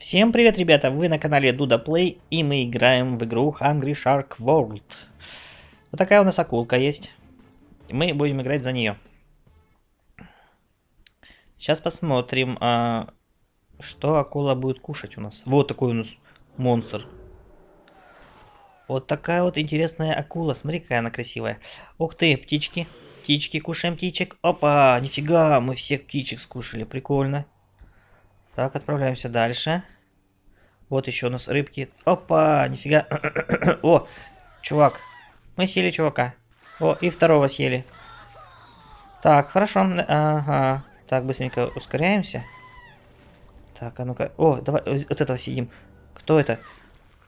Всем привет, ребята! Вы на канале Дуда Play и мы играем в игру Hungry Shark World. Вот такая у нас акулка есть. И мы будем играть за нее. Сейчас посмотрим, а, что акула будет кушать у нас. Вот такой у нас монстр. Вот такая вот интересная акула. Смотри, какая она красивая. Ух ты, птички. Птички, кушаем птичек. Опа, нифига, мы всех птичек скушали. Прикольно. Прикольно. Так, отправляемся дальше. Вот еще у нас рыбки. Опа, нифига. О, чувак. Мы съели чувака. О, и второго съели. Так, хорошо. Ага. Так, быстренько ускоряемся. Так, а ну-ка. О, давай от этого съедим. Кто это?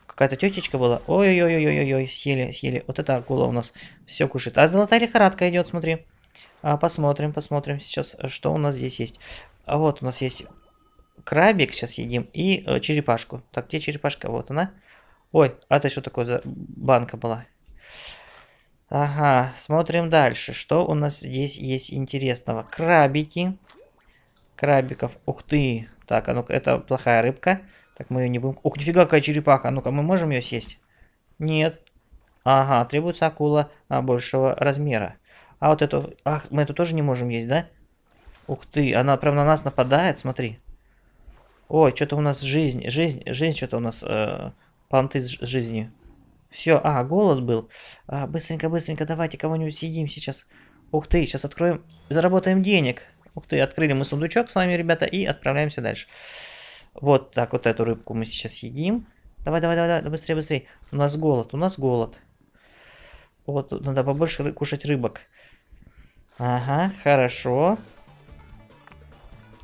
Какая-то тетечка была. Ой-ой-ой-ой-ой, съели, съели. Вот эта акула у нас все кушает. А золотая лихорадка идет, смотри. А, посмотрим, посмотрим сейчас, что у нас здесь есть. А вот у нас есть крабик сейчас едим и э, черепашку. Так, где черепашка? Вот она. Ой, а это что такое за банка была? Ага, смотрим дальше. Что у нас здесь есть интересного? Крабики. Крабиков. Ух ты. Так, а ну-ка, это плохая рыбка. Так, мы ее не будем... Ух, нифига, какая черепаха. А ну-ка, мы можем ее съесть? Нет. Ага, требуется акула а, большего размера. А вот эту... Ах, мы эту тоже не можем есть, да? Ух ты, она прям на нас нападает, смотри. Ой, что-то у нас жизнь, жизнь, жизнь, что-то у нас э, понты с жизни. Все, а, голод был. А, быстренько, быстренько, давайте кого-нибудь съедим сейчас. Ух ты, сейчас откроем, заработаем денег. Ух ты, открыли мы сундучок с вами, ребята, и отправляемся дальше. Вот так вот эту рыбку мы сейчас едим. Давай, давай, давай, давай, быстрее, быстрее. У нас голод, у нас голод. Вот, надо побольше ры кушать рыбок. Ага, хорошо.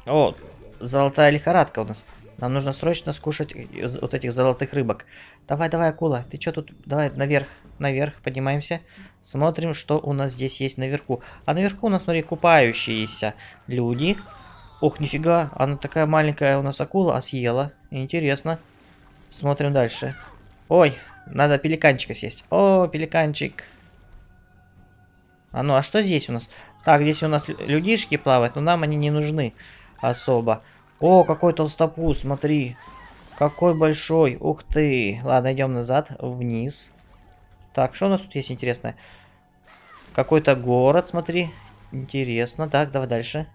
Вот золотая лихорадка у нас. Нам нужно срочно скушать э, вот этих золотых рыбок. Давай, давай, акула, ты что тут? Давай наверх, наверх поднимаемся. Смотрим, что у нас здесь есть наверху. А наверху у нас, смотри, купающиеся люди. Ох, нифига, она такая маленькая у нас акула, а съела. Интересно. Смотрим дальше. Ой, надо пеликанчика съесть. О, пеликанчик. А ну, а что здесь у нас? Так, здесь у нас людишки плавают, но нам они не нужны особо. О, какой толстопуз, смотри. Какой большой, ух ты. Ладно, идем назад, вниз. Так, что у нас тут есть интересное? Какой-то город, смотри. Интересно. Так, давай дальше.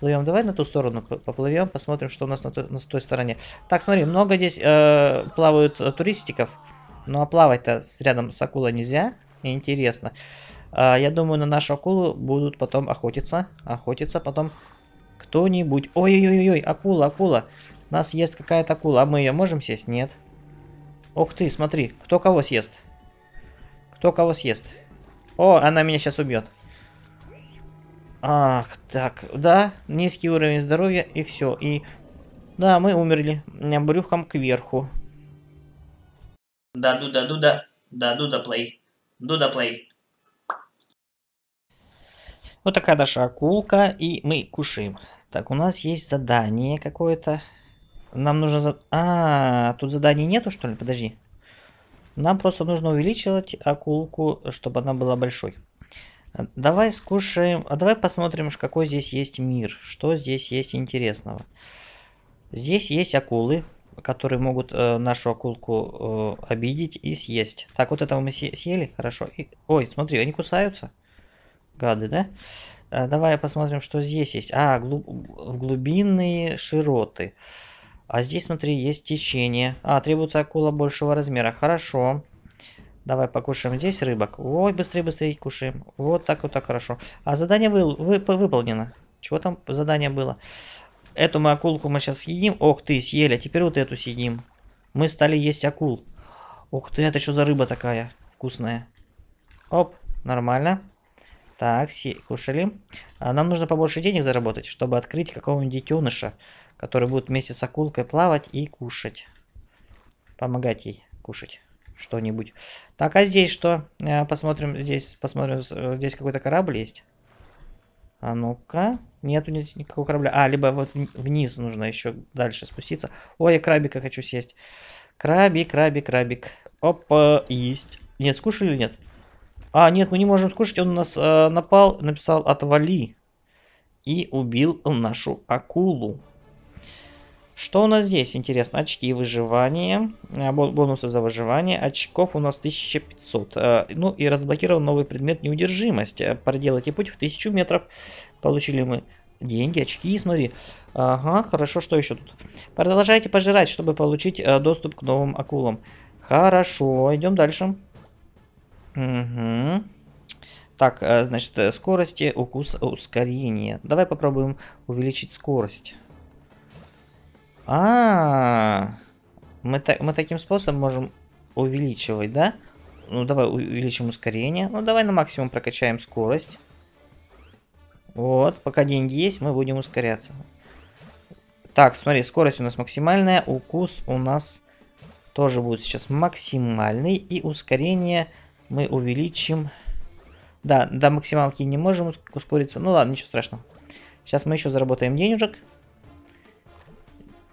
Плывем, давай на ту сторону поплывем, посмотрим, что у нас на, ту, на той стороне. Так, смотри, много здесь э, плавают э, туристиков. Ну а плавать-то рядом с акулой нельзя. Интересно. Э, я думаю, на нашу акулу будут потом охотиться. Охотиться потом кто-нибудь... Ой-ой-ой, акула, акула. Нас ест какая-то акула. А мы ее можем съесть? Нет. Ох ты, смотри, кто кого съест? Кто кого съест? О, она меня сейчас убьет. Ах, так, да, низкий уровень здоровья и все. И да, мы умерли брюхом кверху. Да, дуда, дуда, да, дуда плей, дуда плей. Вот такая наша акулка, и мы кушаем. Так, у нас есть задание какое-то. Нам нужно... За... А, тут заданий нету, что ли? Подожди. Нам просто нужно увеличивать акулку, чтобы она была большой. Давай скушаем... А давай посмотрим, какой здесь есть мир. Что здесь есть интересного. Здесь есть акулы, которые могут э, нашу акулку э, обидеть и съесть. Так, вот этого мы съели. Хорошо. И... Ой, смотри, они кусаются. Гады, да? Э, давай посмотрим, что здесь есть. А, глуб... в глубинные широты. А здесь, смотри, есть течение. А, требуется акула большего размера. Хорошо. Давай покушаем здесь рыбок. Ой, быстрее, быстрее кушаем. Вот так вот так хорошо. А задание вы... Вы... выполнено. Чего там задание было? Эту мы акулку мы сейчас съедим. Ох ты, съели. А теперь вот эту съедим. Мы стали есть акул. Ух ты, это что за рыба такая вкусная. Оп, нормально. Так, кушали. А, нам нужно побольше денег заработать, чтобы открыть какого-нибудь детеныша, который будет вместе с акулкой плавать и кушать. Помогать ей кушать что-нибудь. Так, а здесь что? Э, посмотрим, здесь посмотрим, э, здесь какой-то корабль есть. А ну-ка. Нету нет никакого корабля. А, либо вот вниз нужно еще дальше спуститься. Ой, я крабика хочу съесть. Крабик, крабик, крабик. Опа, есть. Нет, скушали или нет? А, нет, мы не можем скушать, он у нас э, напал, написал «отвали» и убил нашу акулу. Что у нас здесь, интересно? Очки выживания, э, бонусы за выживание. Очков у нас 1500. Э, ну и разблокировал новый предмет неудержимость. Проделайте путь в 1000 метров. Получили мы деньги, очки, смотри. Ага, хорошо, что еще тут? Продолжайте пожирать, чтобы получить э, доступ к новым акулам. Хорошо, идем дальше. Дальше. Угу. Так, э, значит, э, скорости, э, укус, ускорение. Давай попробуем увеличить скорость. А, -а, -а. Мы, та мы таким способом можем увеличивать, да? Ну, давай увеличим ускорение. Ну, давай на максимум прокачаем скорость. Вот, пока деньги есть, мы будем ускоряться. Так, смотри, скорость у нас максимальная, укус у нас тоже будет сейчас максимальный, и ускорение мы увеличим... Да, до максималки не можем ускориться. Ну ладно, ничего страшного. Сейчас мы еще заработаем денежек.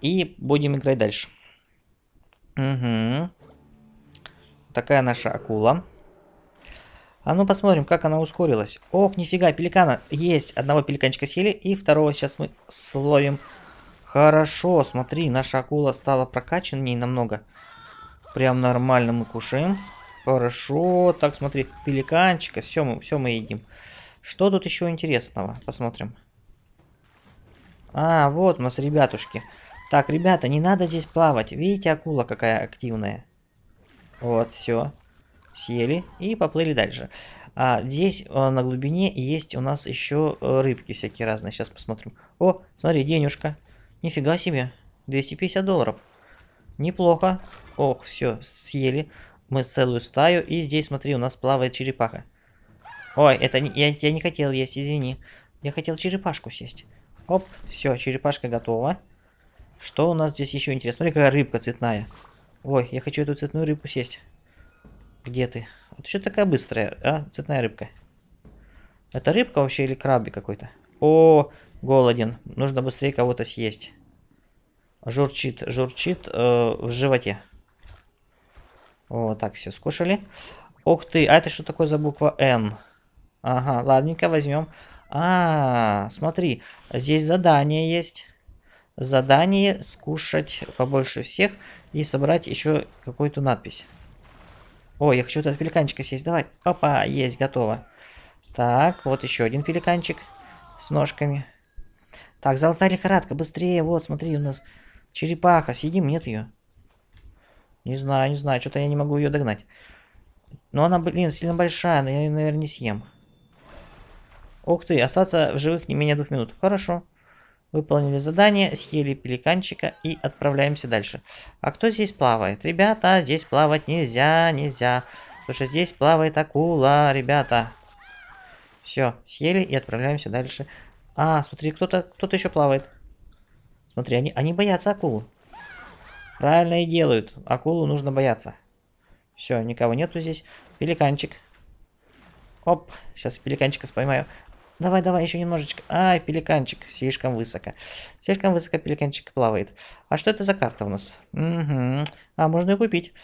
И будем играть дальше. Угу. Такая наша акула. А ну посмотрим, как она ускорилась. Ох, нифига, пеликана. Есть, одного пеликанчика съели, и второго сейчас мы словим. Хорошо, смотри, наша акула стала прокачаннее намного. Прям нормально мы кушаем. Хорошо, так, смотри, пеликанчика, все мы, все мы едим. Что тут еще интересного? Посмотрим. А, вот у нас ребятушки. Так, ребята, не надо здесь плавать. Видите, акула какая активная. Вот, все. Съели и поплыли дальше. А здесь э, на глубине есть у нас еще э, рыбки всякие разные. Сейчас посмотрим. О, смотри, денежка. Нифига себе. 250 долларов. Неплохо. Ох, все, съели мы целую стаю. И здесь, смотри, у нас плавает черепаха. Ой, это не, я, я не хотел есть, извини. Я хотел черепашку съесть. Оп, все, черепашка готова. Что у нас здесь еще интересно? Смотри, какая рыбка цветная. Ой, я хочу эту цветную рыбку съесть. Где ты? А ты что такая быстрая, а? Цветная рыбка. Это рыбка вообще или крабби какой-то? О, голоден. Нужно быстрее кого-то съесть. Журчит, журчит э, в животе. Вот так все скушали. Ох ты, а это что такое за буква Н? Ага, ладненько, возьмем. А, смотри, здесь задание есть. Задание скушать побольше всех и собрать еще какую-то надпись. О, я хочу этот пеликанчика съесть, давай. Опа, есть, готово. Так, вот еще один пеликанчик с ножками. Так, золотая лихорадка, быстрее, вот, смотри, у нас черепаха, съедим, нет ее. Не знаю, не знаю, что-то я не могу ее догнать. Но она, блин, сильно большая, но я ее, наверное, не съем. Ух ты, остаться в живых не менее двух минут. Хорошо. Выполнили задание, съели пеликанчика и отправляемся дальше. А кто здесь плавает? Ребята, здесь плавать нельзя, нельзя. Потому что здесь плавает акула, ребята. Все, съели и отправляемся дальше. А, смотри, кто-то кто, -то, кто -то еще плавает. Смотри, они, они боятся акулу. Правильно и делают. Акулу нужно бояться. Все, никого нету здесь. Пеликанчик. Оп, сейчас пеликанчика споймаю. Давай, давай, еще немножечко. Ай, пеликанчик, слишком высоко. Слишком высоко пеликанчик плавает. А что это за карта у нас? Угу. А, можно ее купить.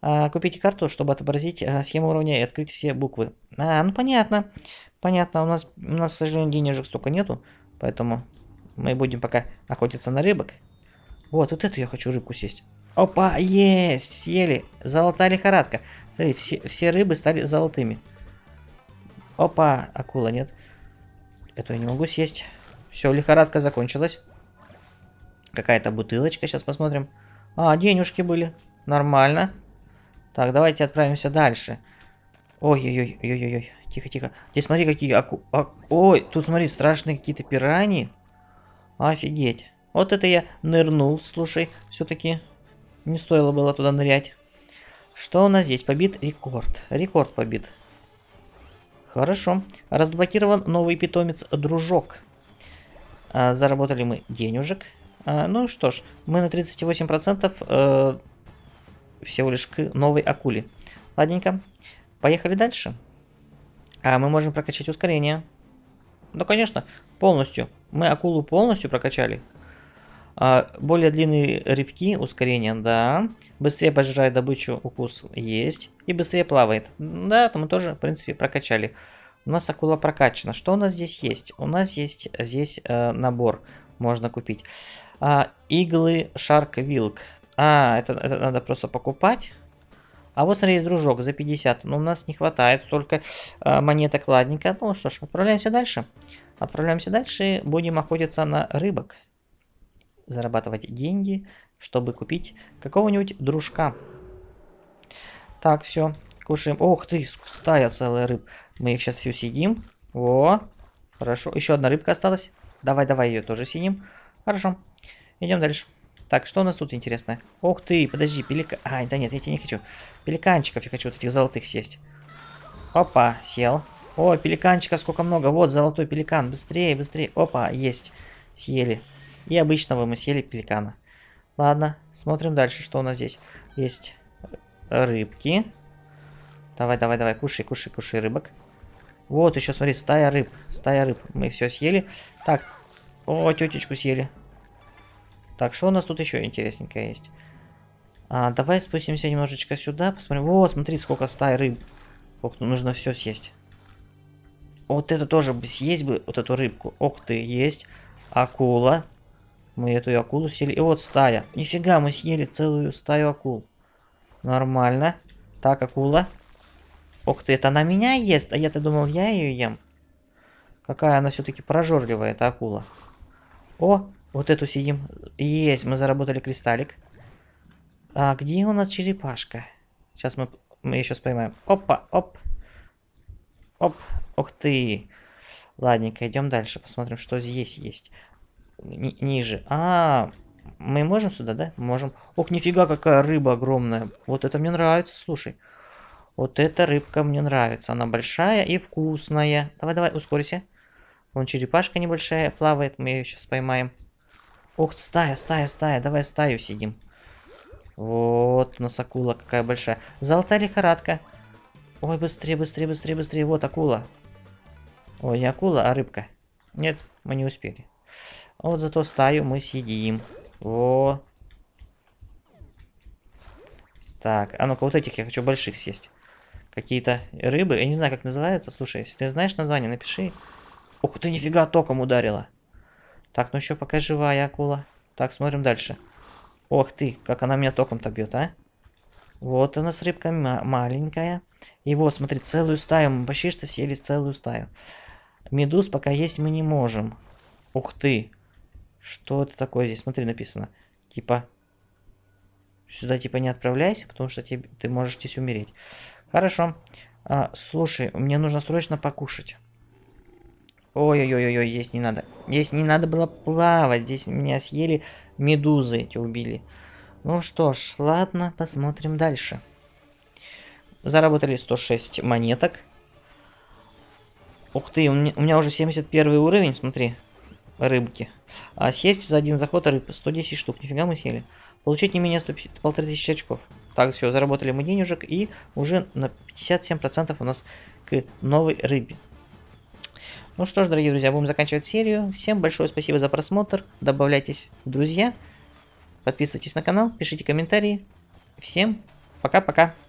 А, купите карту, чтобы отобразить а, схему уровня и открыть все буквы. А, ну понятно. Понятно, у нас, у нас, к сожалению, денежек столько нету. Поэтому мы будем пока охотиться на рыбок. Вот, вот эту я хочу рыбку съесть. Опа, есть, съели. Золотая лихорадка. Смотри, все, все рыбы стали золотыми. Опа, акула, нет. Эту я не могу съесть. Все, лихорадка закончилась. Какая-то бутылочка, сейчас посмотрим. А, денежки были. Нормально. Так, давайте отправимся дальше. Ой-ой-ой-ой-ой, тихо-тихо. Здесь смотри, какие аку... А... Ой, тут смотри, страшные какие-то пираньи. Офигеть. Вот это я нырнул, слушай, все-таки не стоило было туда нырять. Что у нас здесь? Побит рекорд. Рекорд побит. Хорошо. Разблокирован новый питомец Дружок. А, заработали мы денежек. А, ну что ж, мы на 38% э, всего лишь к новой акуле. Ладненько. Поехали дальше. А мы можем прокачать ускорение. Ну, конечно, полностью. Мы акулу полностью прокачали. А, более длинные рывки, ускорение, да. Быстрее пожирает добычу, укус есть. И быстрее плавает. Да, это мы тоже, в принципе, прокачали. У нас акула прокачана. Что у нас здесь есть? У нас есть здесь э, набор. Можно купить. А, иглы Shark Вилк. А, это, это надо просто покупать. А вот, смотри, есть дружок за 50. Но у нас не хватает только э, монеток ладненько. Ну что ж, отправляемся дальше. Отправляемся дальше. Будем охотиться на рыбок зарабатывать деньги, чтобы купить какого-нибудь дружка. Так, все, кушаем. Ох ты, стая целая рыб. Мы их сейчас все съедим. Во, хорошо. Еще одна рыбка осталась. Давай, давай ее тоже съедим. Хорошо, идем дальше. Так, что у нас тут интересное? Ох ты, подожди, пелика... А, да нет, я тебя не хочу. Пеликанчиков я хочу вот этих золотых съесть. Опа, съел. О, пеликанчиков сколько много. Вот, золотой пеликан. Быстрее, быстрее. Опа, есть. Съели и обычного мы съели пеликана. Ладно, смотрим дальше, что у нас здесь. Есть рыбки. Давай, давай, давай, кушай, кушай, кушай рыбок. Вот, еще смотри, стая рыб, стая рыб. Мы все съели. Так, о, тетечку съели. Так, что у нас тут еще интересненькое есть? А, давай спустимся немножечко сюда, посмотрим. Вот, смотри, сколько стай рыб. Ох, ну нужно все съесть. Вот это тоже бы съесть бы, вот эту рыбку. Ох ты, есть. Акула. Мы эту акулу съели. И вот стая. Нифига, мы съели целую стаю акул. Нормально. Так, акула. Ох ты, это она меня ест, а я-то думал, я ее ем. Какая она все-таки прожорливая, эта акула. О, вот эту съедим. Есть, мы заработали кристаллик. А где у нас черепашка? Сейчас мы, мы еще поймаем. Опа, оп. Оп, ох ты. Ладненько, идем дальше, посмотрим, что здесь есть ни ниже. А, мы можем сюда, да? Можем. Ох, нифига, какая рыба огромная. Вот это мне нравится, слушай. Вот эта рыбка мне нравится. Она большая и вкусная. Давай, давай, ускорься. Вон черепашка небольшая плавает, мы ее сейчас поймаем. Ох, стая, стая, стая. Давай стаю сидим. Вот у нас акула какая большая. Золотая лихорадка. Ой, быстрее, быстрее, быстрее, быстрее. Вот акула. Ой, не акула, а рыбка. Нет, мы не успели. Вот зато стаю мы съедим. О. Так, а ну-ка, вот этих я хочу больших съесть. Какие-то рыбы, я не знаю, как называются. Слушай, если ты знаешь название, напиши. Ух ты, нифига, током ударила. Так, ну еще пока живая акула. Так, смотрим дальше. Ох ты, как она меня током-то бьет, а? Вот она с рыбкой маленькая. И вот, смотри, целую стаю. Мы почти что съели целую стаю. Медуз пока есть мы не можем. Ух ты. Что это такое здесь? Смотри, написано. Типа, сюда типа не отправляйся, потому что тебе, ты можешь здесь умереть. Хорошо. А, слушай, мне нужно срочно покушать. Ой-ой-ой-ой, здесь не надо. Здесь не надо было плавать. Здесь меня съели медузы эти убили. Ну что ж, ладно, посмотрим дальше. Заработали 106 монеток. Ух ты, у меня, у меня уже 71 уровень, смотри рыбки. А съесть за один заход рыб 110 штук. Нифига мы съели. Получить не менее 1500 очков. Так, все, заработали мы денежек. И уже на 57% у нас к новой рыбе. Ну что ж, дорогие друзья, будем заканчивать серию. Всем большое спасибо за просмотр. Добавляйтесь в друзья. Подписывайтесь на канал, пишите комментарии. Всем пока-пока.